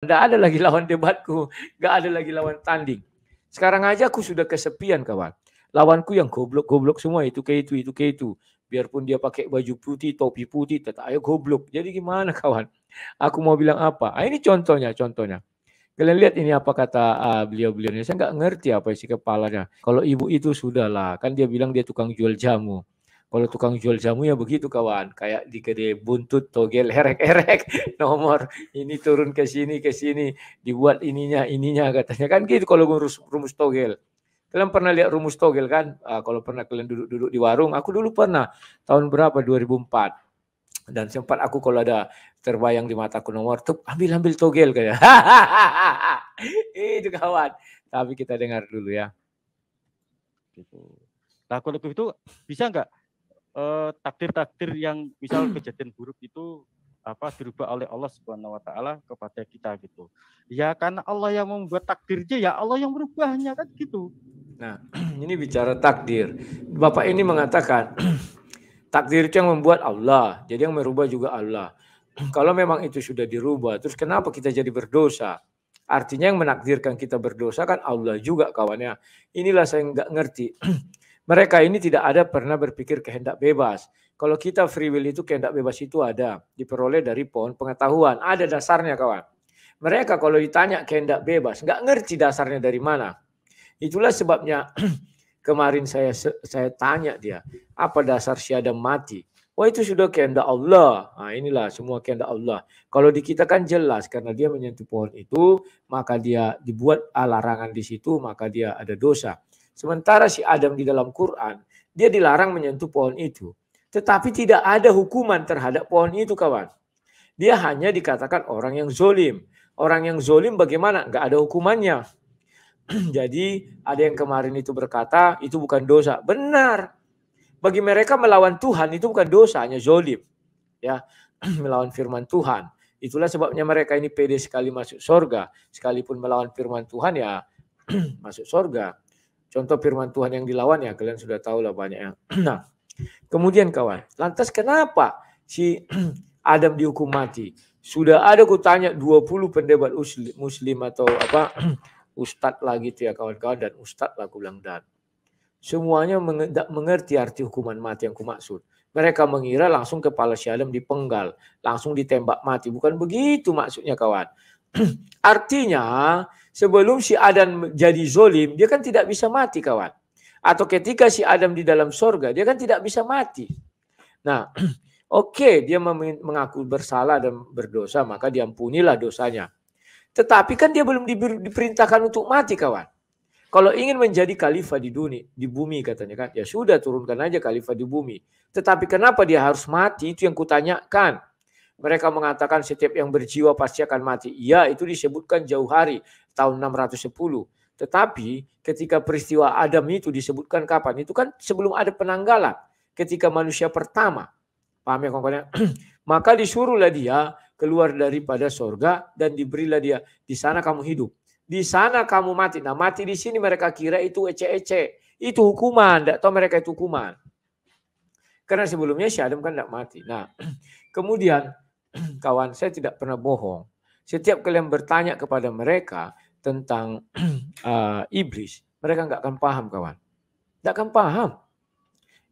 Tidak ada lagi lawan debatku, Tidak ada lagi lawan tanding. Sekarang aja aku sudah kesepian kawan. Lawanku yang goblok-goblok semua itu kayak itu, itu kayak itu. Biarpun dia pakai baju putih, topi putih, tetap ayo goblok. Jadi gimana kawan? Aku mau bilang apa? Nah, ini contohnya, contohnya. Kalian lihat ini apa kata ah, beliau-beliau ini. Saya nggak ngerti apa isi kepalanya. Kalau ibu itu sudahlah, kan dia bilang dia tukang jual jamu. Kalau tukang jual jamu ya begitu kawan, kayak di kedai buntut, togel, herek-herek, nomor ini turun ke sini ke sini, dibuat ininya ininya katanya kan gitu kalau ngurus rumus togel. Kalian pernah lihat rumus togel kan? Uh, kalau pernah kalian duduk-duduk di warung, aku dulu pernah tahun berapa 2004 dan sempat aku kalau ada terbayang di mataku nomor tuh ambil ambil togel kayak itu kawan tapi kita dengar dulu ya gitu. nah kalau itu bisa nggak takdir eh, takdir-takdir yang misal kejadian buruk itu apa dirubah oleh Allah Subhanahu wa taala kepada kita gitu. Ya karena Allah yang membuat takdirnya ya Allah yang merubahnya kan gitu. Nah, ini bicara takdir. Bapak ini mengatakan takdir itu yang membuat Allah, jadi yang merubah juga Allah. Kalau memang itu sudah dirubah, terus kenapa kita jadi berdosa? Artinya yang menakdirkan kita berdosa kan Allah juga kawannya. Inilah saya nggak ngerti. Mereka ini tidak ada pernah berpikir kehendak bebas. Kalau kita free will itu kehendak bebas itu ada, diperoleh dari pohon pengetahuan, ada dasarnya kawan. Mereka kalau ditanya kehendak bebas, nggak ngerti dasarnya dari mana. Itulah sebabnya kemarin saya saya tanya dia, apa dasar siada mati? Oh itu sudah kehendak Allah. Nah, inilah semua kehendak Allah. Kalau di kita kan jelas karena dia menyentuh pohon itu, maka dia dibuat ah, larangan di situ, maka dia ada dosa. Sementara si Adam di dalam Quran, dia dilarang menyentuh pohon itu. Tetapi tidak ada hukuman terhadap pohon itu kawan. Dia hanya dikatakan orang yang zolim. Orang yang zolim bagaimana? Gak ada hukumannya. Jadi ada yang kemarin itu berkata itu bukan dosa. Benar. Bagi mereka melawan Tuhan itu bukan dosa, hanya zolim. Ya, melawan firman Tuhan. Itulah sebabnya mereka ini pede sekali masuk sorga. Sekalipun melawan firman Tuhan ya masuk sorga. Contoh firman Tuhan yang dilawan ya kalian sudah tahu lah banyak yang. Nah, kemudian kawan, lantas kenapa si Adam dihukum mati? Sudah ada ku tanya 20 pendebat muslim atau apa ustad lah gitu ya kawan-kawan dan ustad lah aku dan semuanya tidak mengerti arti hukuman mati yang kumaksud. Mereka mengira langsung kepala si Adam dipenggal, langsung ditembak mati. Bukan begitu maksudnya kawan. Artinya sebelum si Adam jadi zolim, dia kan tidak bisa mati kawan. Atau ketika si Adam di dalam sorga, dia kan tidak bisa mati. Nah, oke okay, dia mengaku bersalah dan berdosa, maka diampunilah dosanya. Tetapi kan dia belum diperintahkan untuk mati kawan. Kalau ingin menjadi khalifah di dunia, di bumi katanya kan, ya sudah turunkan aja khalifah di bumi. Tetapi kenapa dia harus mati? Itu yang kutanyakan. Mereka mengatakan setiap yang berjiwa pasti akan mati. Iya, itu disebutkan jauh hari tahun 610. Tetapi ketika peristiwa Adam itu disebutkan kapan? Itu kan sebelum ada penanggalan. Ketika manusia pertama. Paham ya kawan-kawan? Ya? Maka disuruhlah dia keluar daripada sorga dan diberilah dia. Di sana kamu hidup. Di sana kamu mati. Nah mati di sini mereka kira itu ece-ece. Itu hukuman. Tidak tahu mereka itu hukuman. Karena sebelumnya si Adam kan tidak mati. Nah kemudian kawan saya tidak pernah bohong. Setiap kalian bertanya kepada mereka tentang uh, iblis, mereka nggak akan paham kawan. Nggak akan paham.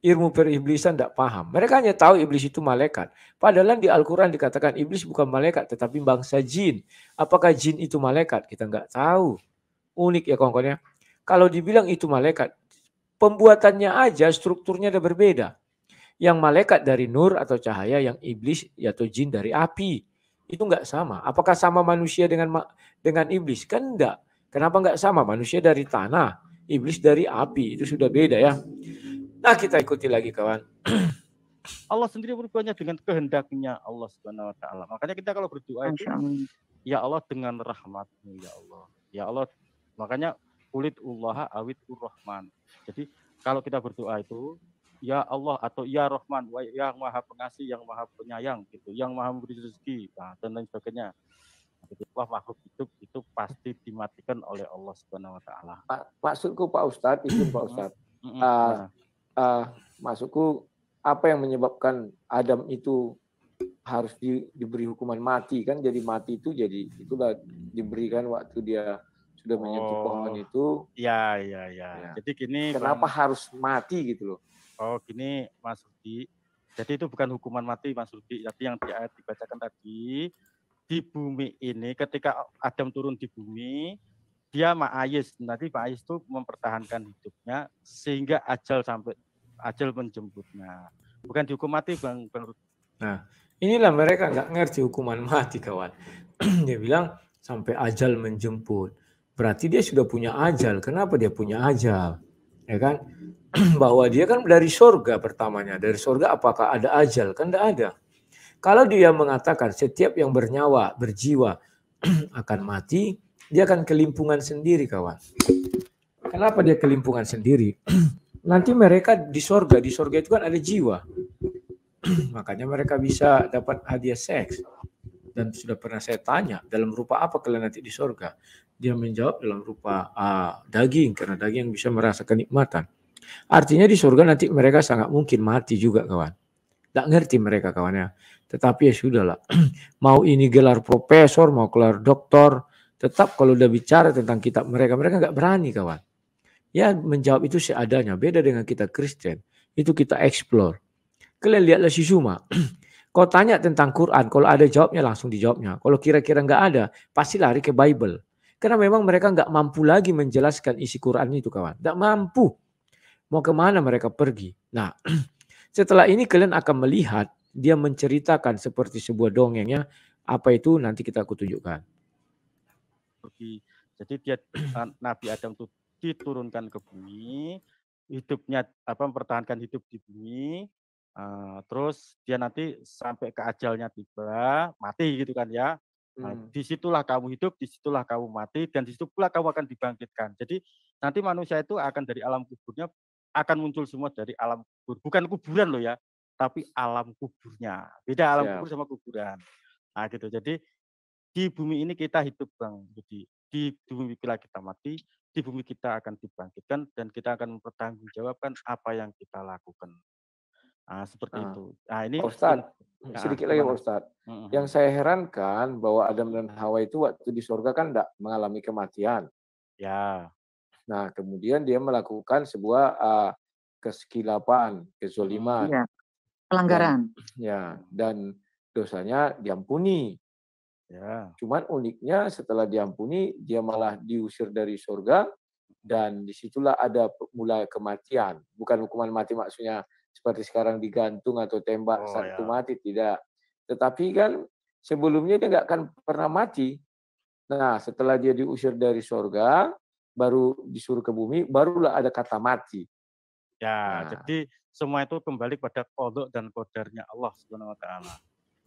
Ilmu periblisan tidak paham. Mereka hanya tahu iblis itu malaikat. Padahal di Al-Quran dikatakan iblis bukan malaikat tetapi bangsa jin. Apakah jin itu malaikat? Kita nggak tahu. Unik ya kawan-kawan ya. Kalau dibilang itu malaikat, pembuatannya aja strukturnya ada berbeda. Yang malaikat dari nur atau cahaya, yang iblis atau jin dari api itu nggak sama. Apakah sama manusia dengan dengan iblis? Kan enggak. Kenapa nggak sama? Manusia dari tanah, iblis dari api. Itu sudah beda ya. Nah kita ikuti lagi kawan. Allah sendiri berbuatnya dengan kehendaknya Allah Subhanahu Wa Taala. Makanya kita kalau berdoa itu, ya Allah dengan rahmat ya Allah, ya Allah. Makanya kulit Allah awit urrahman. Jadi kalau kita berdoa itu ya Allah atau ya Rahman, yang maha pengasih, yang maha penyayang gitu, yang maha memberi rezeki nah, dan lain sebagainya. Jadi nah, gitu. wah makhluk hidup itu pasti dimatikan oleh Allah Subhanahu Wa Taala. Maksudku Pak Ustadz, itu Pak Ustadz, uh, uh, maksudku apa yang menyebabkan Adam itu harus di, diberi hukuman mati kan jadi mati itu jadi itulah diberikan waktu dia sudah menyentuh oh, pohon itu. Ya, ya, iya. Ya. Jadi gini. Kenapa bang, harus mati gitu loh? Oh, gini Mas Rudi. Jadi itu bukan hukuman mati Mas Rudi, tapi yang di ayat dibacakan tadi di bumi ini ketika Adam turun di bumi, dia Ma'ayis. Nanti Ma'ayis itu mempertahankan hidupnya sehingga ajal sampai ajal menjemputnya. Bukan dihukum mati Bang Bang Rudi. Nah, inilah mereka nggak ngerti hukuman mati kawan. dia bilang sampai ajal menjemput. Berarti dia sudah punya ajal. Kenapa dia punya ajal? Ya kan? bahwa dia kan dari sorga pertamanya. Dari sorga apakah ada ajal? Kan tidak ada. Kalau dia mengatakan setiap yang bernyawa, berjiwa akan mati, dia akan kelimpungan sendiri kawan. Kenapa dia kelimpungan sendiri? Nanti mereka di sorga, di sorga itu kan ada jiwa. Makanya mereka bisa dapat hadiah seks. Dan sudah pernah saya tanya, dalam rupa apa kalian nanti di sorga? Dia menjawab dalam rupa uh, daging, karena daging yang bisa merasakan nikmatan Artinya di surga nanti mereka sangat mungkin mati juga kawan. Tak ngerti mereka kawannya. Tetapi ya sudah mau ini gelar profesor, mau gelar doktor. Tetap kalau udah bicara tentang kitab mereka, mereka nggak berani kawan. Ya menjawab itu seadanya. Beda dengan kita Kristen. Itu kita explore. Kalian lihatlah si Zuma. Kau tanya tentang Quran, kalau ada jawabnya langsung dijawabnya. Kalau kira-kira nggak ada, pasti lari ke Bible. Karena memang mereka nggak mampu lagi menjelaskan isi Quran itu kawan. Nggak mampu. Mau kemana mereka pergi? Nah, setelah ini kalian akan melihat dia menceritakan seperti sebuah dongengnya. Apa itu nanti kita aku tunjukkan. Jadi dia Nabi Adam itu diturunkan ke bumi, hidupnya apa mempertahankan hidup di bumi, uh, terus dia nanti sampai ke ajalnya tiba, mati gitu kan ya. Uh, hmm. disitulah kamu hidup, disitulah kamu mati, dan disitu pula kamu akan dibangkitkan. Jadi nanti manusia itu akan dari alam kuburnya akan muncul semua dari alam kubur. Bukan kuburan loh ya, tapi alam kuburnya. Beda alam Siap. kubur sama kuburan. Nah gitu. Jadi di bumi ini kita hidup bang. Jadi di bumi bila kita mati, di bumi kita akan dibangkitkan dan kita akan mempertanggungjawabkan apa yang kita lakukan. Nah, seperti nah. itu. Nah, ini Ustaz, nah, sedikit lagi Pak Ustaz. Uh-huh. Yang saya herankan bahwa Adam dan Hawa itu waktu di surga kan tidak mengalami kematian. Ya. Nah, kemudian dia melakukan sebuah uh, ah, kesekilapan, kezoliman. Ya, pelanggaran. Dan, ya, dan dosanya diampuni. Ya. Cuman uniknya setelah diampuni, dia malah diusir dari surga dan disitulah ada mulai kematian. Bukan hukuman mati maksudnya seperti sekarang digantung atau tembak oh, satu ya. mati, tidak. Tetapi kan sebelumnya dia nggak akan pernah mati. Nah, setelah dia diusir dari surga baru disuruh ke bumi, barulah ada kata mati. Ya, nah. jadi semua itu kembali pada kodok dan kodarnya Allah Subhanahu wa taala.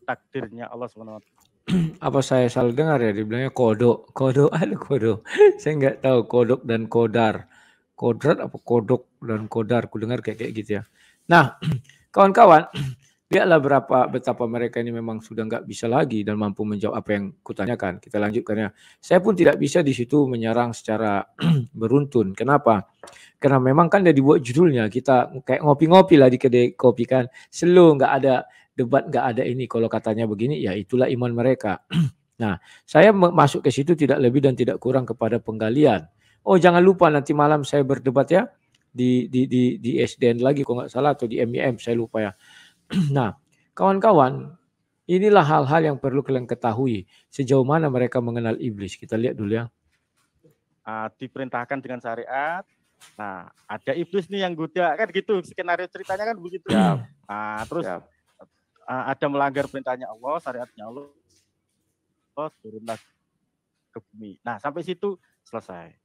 Takdirnya Allah Subhanahu wa taala. Apa saya salah dengar ya dibilangnya kodok, kodok ada kodok. saya nggak tahu kodok dan kodar. Kodrat apa kodok dan kodar, ku dengar kayak kayak gitu ya. Nah, kawan-kawan, Lihatlah berapa betapa mereka ini memang sudah nggak bisa lagi dan mampu menjawab apa yang kutanyakan. Kita lanjutkan ya. Saya pun tidak bisa di situ menyerang secara beruntun. Kenapa? Karena memang kan dia dibuat judulnya. Kita kayak ngopi-ngopi lah di kedai kopi kan. selalu nggak ada debat nggak ada ini. Kalau katanya begini ya itulah iman mereka. nah saya masuk ke situ tidak lebih dan tidak kurang kepada penggalian. Oh jangan lupa nanti malam saya berdebat ya di di di di SDN lagi kalau nggak salah atau di MIM saya lupa ya. nah, kawan-kawan, inilah hal-hal yang perlu kalian ketahui. Sejauh mana mereka mengenal iblis. Kita lihat dulu ya. Uh, diperintahkan dengan syariat. Nah, ada iblis nih yang goda. Kan gitu, skenario ceritanya kan begitu. Ya. Nah, terus ya. ada melanggar perintahnya Allah, syariatnya Allah. Allah turunlah ke bumi. Nah, sampai situ selesai.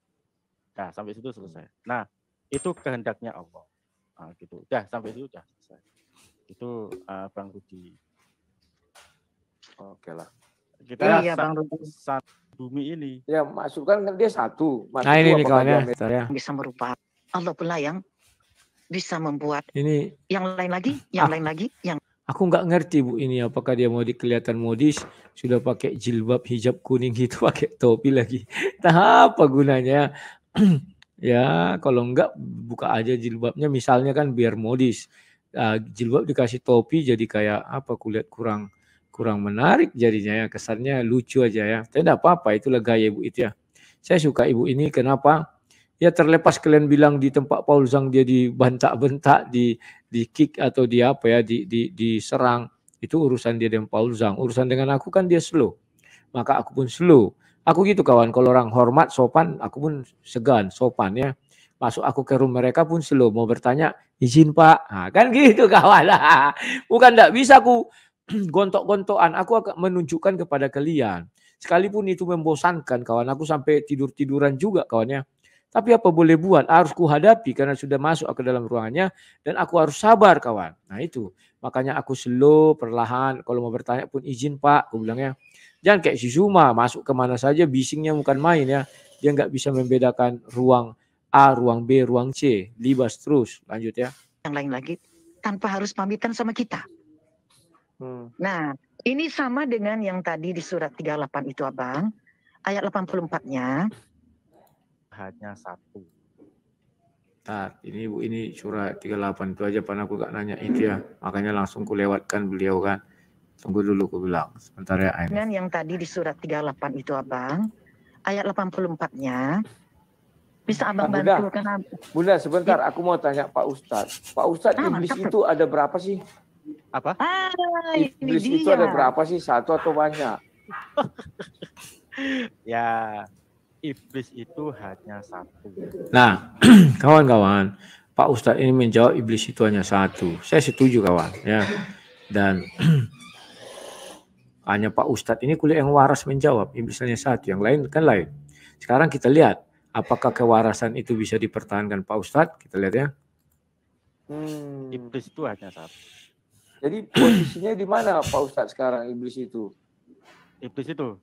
Nah, sampai situ selesai. Nah, itu kehendaknya Allah. Nah, gitu. Udah, sampai situ udah selesai itu uh, Bang Rudi. Oke lah. Kita ya, Bang Rudi. bumi ini. Ya masukkan kan dia satu. Masuk nah ini nih kawannya. Ya. Bisa merubah. Allah pula yang bisa membuat. Ini. Yang lain lagi, yang ah. lain lagi, yang. Aku nggak ngerti bu ini apakah dia mau dikelihatan modis sudah pakai jilbab hijab kuning gitu pakai topi lagi. Nah apa gunanya? ya kalau enggak buka aja jilbabnya misalnya kan biar modis uh, jilbab dikasih topi jadi kayak apa kulit kurang kurang menarik jadinya ya kesannya lucu aja ya tapi tidak apa-apa itulah gaya ibu itu ya saya suka ibu ini kenapa ya terlepas kalian bilang di tempat Paul Zhang dia dibantak-bentak di di kick atau di apa ya di, di diserang itu urusan dia dengan Paul Zhang urusan dengan aku kan dia slow maka aku pun slow aku gitu kawan kalau orang hormat sopan aku pun segan sopan ya Masuk aku ke rumah mereka pun slow. Mau bertanya, izin pak. Nah, kan gitu kawan. Bukan tidak bisa aku gontok-gontokan. Aku akan menunjukkan kepada kalian. Sekalipun itu membosankan kawan. Aku sampai tidur-tiduran juga kawannya. Tapi apa boleh buat? Harus ku hadapi karena sudah masuk ke dalam ruangannya. Dan aku harus sabar kawan. Nah itu. Makanya aku slow, perlahan. Kalau mau bertanya pun izin pak. Aku bilangnya. Jangan kayak si Zuma. Masuk kemana saja bisingnya bukan main ya dia nggak bisa membedakan ruang A, ruang B, ruang C, libas terus. Lanjut ya. Yang lain lagi tanpa harus pamitan sama kita. Hmm. Nah, ini sama dengan yang tadi di surat 38 itu Abang, ayat 84-nya. Hanya satu. Nah, ini Bu ini surat 38 itu aja pan aku gak nanya itu ya. Makanya langsung ku lewatkan beliau kan. Tunggu dulu ku bilang. Sebentar ya. Dengan yang tadi di surat 38 itu Abang, ayat 84-nya. Bisa nah, abang bantu Bunda, karena Bunda sebentar, aku mau tanya Pak Ustadz. Pak Ustadz, ah, iblis itu ada berapa sih? Apa? Ah, iblis ini itu ada berapa sih? Satu atau banyak? ya, iblis itu hanya satu. Nah, kawan-kawan, Pak Ustadz ini menjawab iblis itu hanya satu. Saya setuju kawan, ya. Dan hanya Pak Ustadz ini kuliah yang waras menjawab iblisnya satu, yang lain kan lain. Sekarang kita lihat Apakah kewarasan itu bisa dipertahankan Pak Ustadz? Kita lihat ya. Hmm. Iblis itu hanya satu. Jadi posisinya di mana Pak Ustadz sekarang iblis itu? Iblis itu,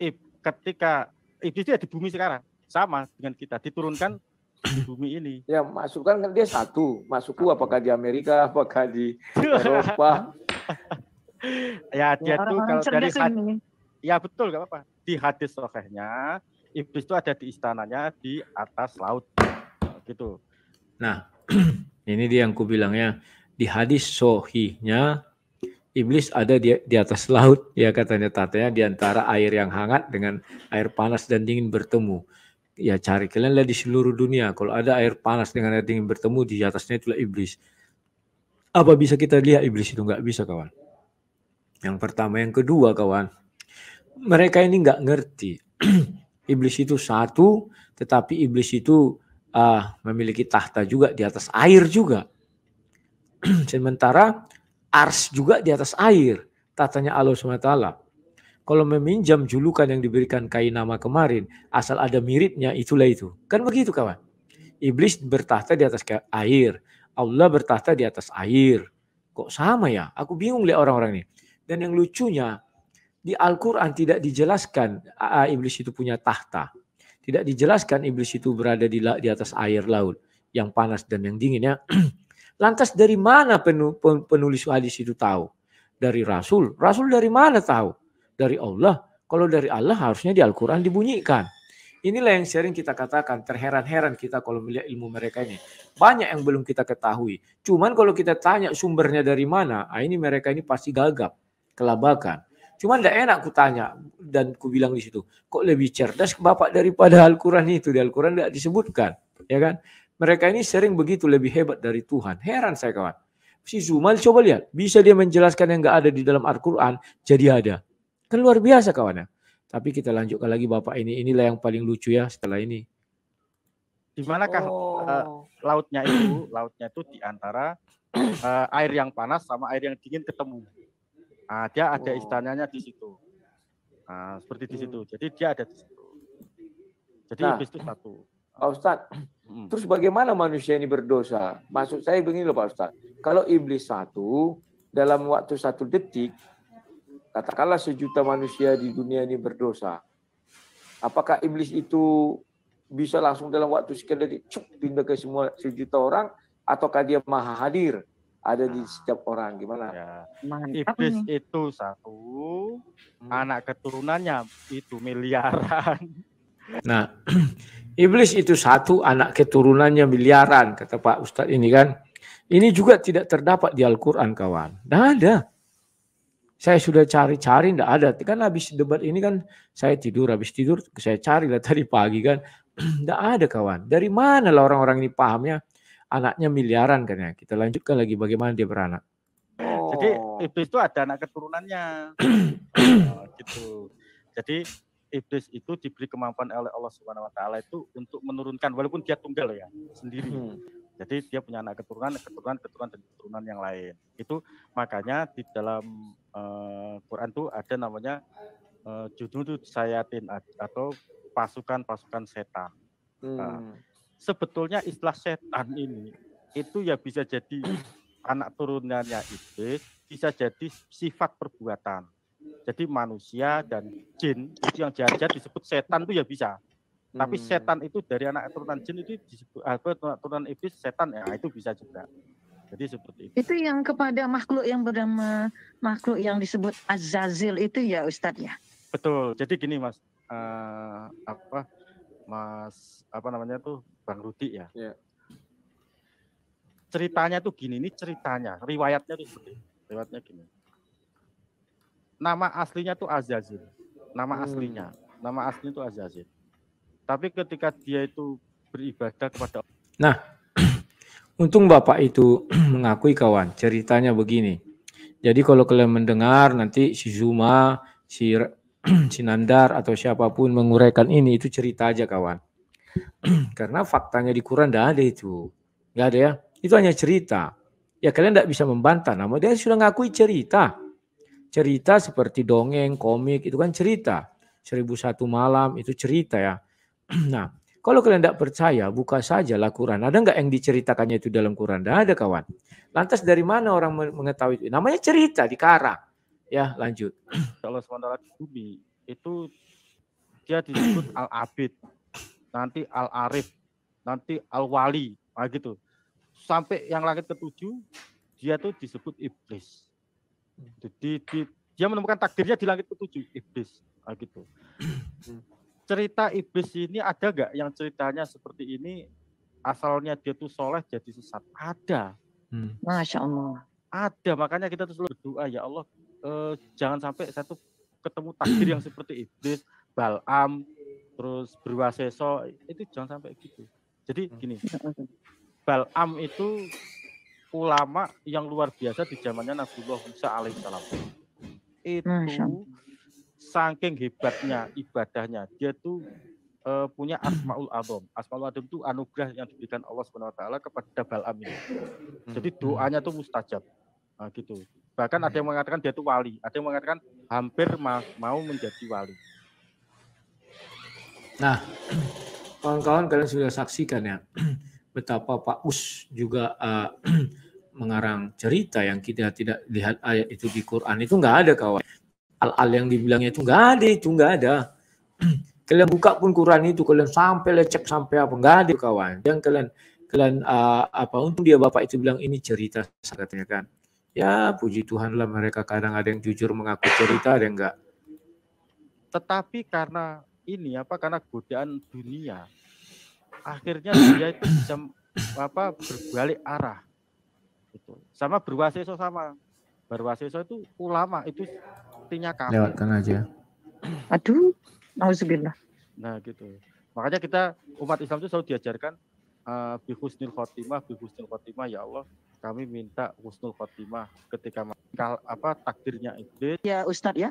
Ib, ketika iblis itu di bumi sekarang sama dengan kita diturunkan di bumi ini. Ya masukkan kan dia satu, masukku apakah di Amerika, apakah di Eropa? ya dia ya, tuh kalau dari hati, ya betul gak apa-apa di hadis sahihnya iblis itu ada di istananya di atas laut nah, gitu. Nah, ini dia yang ku bilangnya di hadis sohihnya, iblis ada di, di atas laut ya katanya tatanya di antara air yang hangat dengan air panas dan dingin bertemu. Ya cari kalian lihat di seluruh dunia kalau ada air panas dengan air dingin bertemu di atasnya itulah iblis. Apa bisa kita lihat iblis itu nggak bisa kawan? Yang pertama, yang kedua kawan, mereka ini nggak ngerti iblis itu satu, tetapi iblis itu uh, memiliki tahta juga di atas air juga. Sementara ars juga di atas air, tatanya Allah SWT. Kalau meminjam julukan yang diberikan kain nama kemarin, asal ada miripnya itulah itu. Kan begitu kawan. Iblis bertahta di atas air, Allah bertahta di atas air. Kok sama ya? Aku bingung lihat orang-orang ini. Dan yang lucunya, di Al-Quran tidak dijelaskan uh, iblis itu punya tahta. Tidak dijelaskan iblis itu berada di, di atas air laut yang panas dan yang dingin ya. Lantas dari mana penulis hadis itu tahu? Dari Rasul. Rasul dari mana tahu? Dari Allah. Kalau dari Allah harusnya di Al-Quran dibunyikan. Inilah yang sering kita katakan, terheran-heran kita kalau melihat ilmu mereka ini. Banyak yang belum kita ketahui. Cuman kalau kita tanya sumbernya dari mana, ah ini mereka ini pasti gagap, kelabakan. Cuma tidak enak aku tanya dan ku bilang di situ, kok lebih cerdas bapak daripada Al-Quran itu? Di Al-Quran tidak disebutkan, ya kan? Mereka ini sering begitu lebih hebat dari Tuhan. Heran saya kawan. Si Zumal coba lihat, bisa dia menjelaskan yang nggak ada di dalam Al-Quran jadi ada. Kan luar biasa kawan ya. Tapi kita lanjutkan lagi bapak ini. Inilah yang paling lucu ya setelah ini. Di manakah eh, oh. uh, lautnya itu? Lautnya itu di antara uh, air yang panas sama air yang dingin ketemu. Nah, dia ada oh. istananya di situ. Nah, seperti di hmm. situ. Jadi dia ada di situ. Jadi nah, itu satu. Pak Ustadz, hmm. terus bagaimana manusia ini berdosa? Maksud saya begini loh Pak Ustadz. Kalau iblis satu, dalam waktu satu detik, katakanlah sejuta manusia di dunia ini berdosa. Apakah iblis itu bisa langsung dalam waktu sekian detik cuk pindah ke semua sejuta orang ataukah dia maha hadir ada di ah. setiap orang gimana? Ya. Iblis nih. itu satu, hmm. anak keturunannya itu miliaran. Nah, iblis itu satu anak keturunannya miliaran kata Pak Ustadz ini kan. Ini juga tidak terdapat di Al-Qur'an kawan. Tidak ada. Saya sudah cari-cari tidak ada. Kan habis debat ini kan saya tidur, habis tidur saya cari lah tadi pagi kan. Tidak ada kawan. Dari mana lah orang-orang ini pahamnya? anaknya miliaran kan ya. Kita lanjutkan lagi bagaimana dia beranak. Oh. Jadi iblis itu ada anak keturunannya. oh, gitu. Jadi iblis itu diberi kemampuan oleh Allah Subhanahu wa taala itu untuk menurunkan walaupun dia tunggal ya, sendiri. Hmm. Jadi dia punya anak keturunan, keturunan, keturunan dan keturunan yang lain. Itu makanya di dalam uh, Quran itu ada namanya uh, judul sayatin atau pasukan-pasukan setan. Nah, hmm. Nah, sebetulnya istilah setan ini itu ya bisa jadi anak turunannya iblis, bisa jadi sifat perbuatan. Jadi manusia dan jin itu yang jahat-jahat disebut setan itu ya bisa. Tapi hmm. setan itu dari anak turunan jin itu disebut eh, apa turunan iblis setan ya itu bisa juga. Jadi seperti itu. Itu yang kepada makhluk yang bernama makhluk yang disebut azazil itu ya Ustadz ya. Betul. Jadi gini Mas, uh, apa Mas apa namanya tuh Bang Rudi ya. ya. Ceritanya tuh gini, nih ceritanya, riwayatnya tuh gini. Riwayatnya gini. Nama aslinya tuh Azazil. Nama hmm. aslinya. Nama aslinya tuh Azazil. Tapi ketika dia itu beribadah kepada Nah, untung Bapak itu mengakui kawan, ceritanya begini. Jadi kalau kalian mendengar nanti si Zuma, si Sinandar atau siapapun menguraikan ini itu cerita aja kawan. Karena faktanya di Quran tidak ada itu. Enggak ada ya. Itu hanya cerita. Ya kalian tidak bisa membantah. Namun dia sudah ngakui cerita. Cerita seperti dongeng, komik itu kan cerita. Seribu satu malam itu cerita ya. nah kalau kalian tidak percaya, buka saja lah Quran. Ada nggak yang diceritakannya itu dalam Quran? Tidak ada kawan. Lantas dari mana orang mengetahui itu? Namanya cerita dikarang. Ya, lanjut. Kalau sementara di bumi itu dia disebut Al-Abid, nanti Al-Arif, nanti Al-Wali, nah gitu. Sampai yang langit ketujuh, dia tuh disebut Iblis. Jadi di, dia menemukan takdirnya di langit ketujuh, Iblis, nah gitu. Cerita Iblis ini ada gak yang ceritanya seperti ini, asalnya dia tuh soleh jadi sesat? Ada. Hmm. Masya Allah. Ada, makanya kita terus berdoa, ya Allah eh, jangan sampai satu ketemu takdir yang seperti iblis, Balam, terus Berwaseso itu jangan sampai gitu. Jadi hmm. gini, Balam itu ulama yang luar biasa di zamannya Nabiullah Musa alaihissalam. Itu saking hebatnya ibadahnya, dia tuh uh, punya asmaul adom. Asmaul adom itu anugerah yang diberikan Allah swt kepada Balam ini. Hmm. Jadi doanya tuh mustajab. Nah, gitu. Bahkan ada yang mengatakan dia itu wali, ada yang mengatakan hampir mau menjadi wali. Nah, kawan-kawan kalian sudah saksikan ya betapa Pak Us juga uh, mengarang cerita yang kita tidak lihat ayat itu di Quran itu nggak ada kawan. Al-al yang dibilangnya itu nggak ada, itu nggak ada. kalian buka pun Quran itu kalian sampai lecek sampai apa nggak ada kawan. Yang kalian kalian uh, apa untung dia bapak itu bilang ini cerita katanya kan Ya puji Tuhan lah mereka kadang ada yang jujur mengaku cerita, ada yang enggak. Tetapi karena ini apa karena godaan dunia, akhirnya dia itu bisa apa berbalik arah. Itu sama berwaseso sama berwaseso itu ulama itu artinya kafir. Lewatkan aja. Aduh, nauzubillah. Nah gitu. Makanya kita umat Islam itu selalu diajarkan uh, husnul khotimah husnul khotimah ya Allah kami minta husnul khotimah ketika kal, apa takdirnya iblis ya Ustadz ya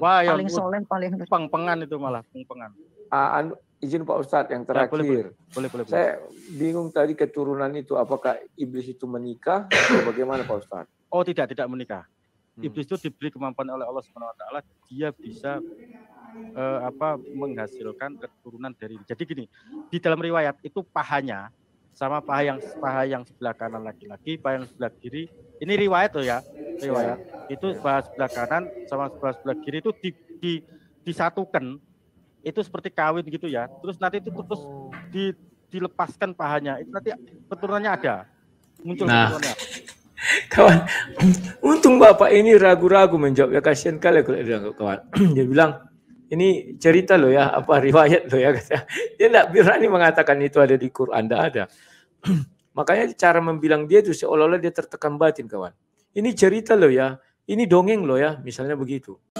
Wah, ya paling ya, soleh paling pengpengan itu malah pengpengan uh, anu, izin Pak Ustadz yang terakhir ya, boleh, boleh, boleh, boleh, saya bingung tadi keturunan itu apakah iblis itu menikah atau bagaimana Pak Ustadz oh tidak tidak menikah hmm. Iblis itu diberi kemampuan oleh Allah Subhanahu wa taala, dia bisa eh, apa menghasilkan keturunan dari ini jadi gini di dalam riwayat itu pahanya sama paha yang paha yang sebelah kanan laki-laki paha yang sebelah kiri ini riwayat loh ya riwayat itu paha sebelah kanan sama sebelah sebelah kiri itu di, di disatukan itu seperti kawin gitu ya terus nanti itu terus di, dilepaskan pahanya itu nanti keturunannya ada muncul nah. keturunannya kawan untung bapak ini ragu-ragu menjawab ya kasihan kali kalau dia kawan dia bilang ini cerita loh ya, apa riwayat loh ya kata. Dia tidak berani mengatakan itu ada di Quran, tidak ada. Makanya cara membilang dia itu seolah-olah dia tertekan batin kawan. Ini cerita loh ya, ini dongeng loh ya, misalnya begitu.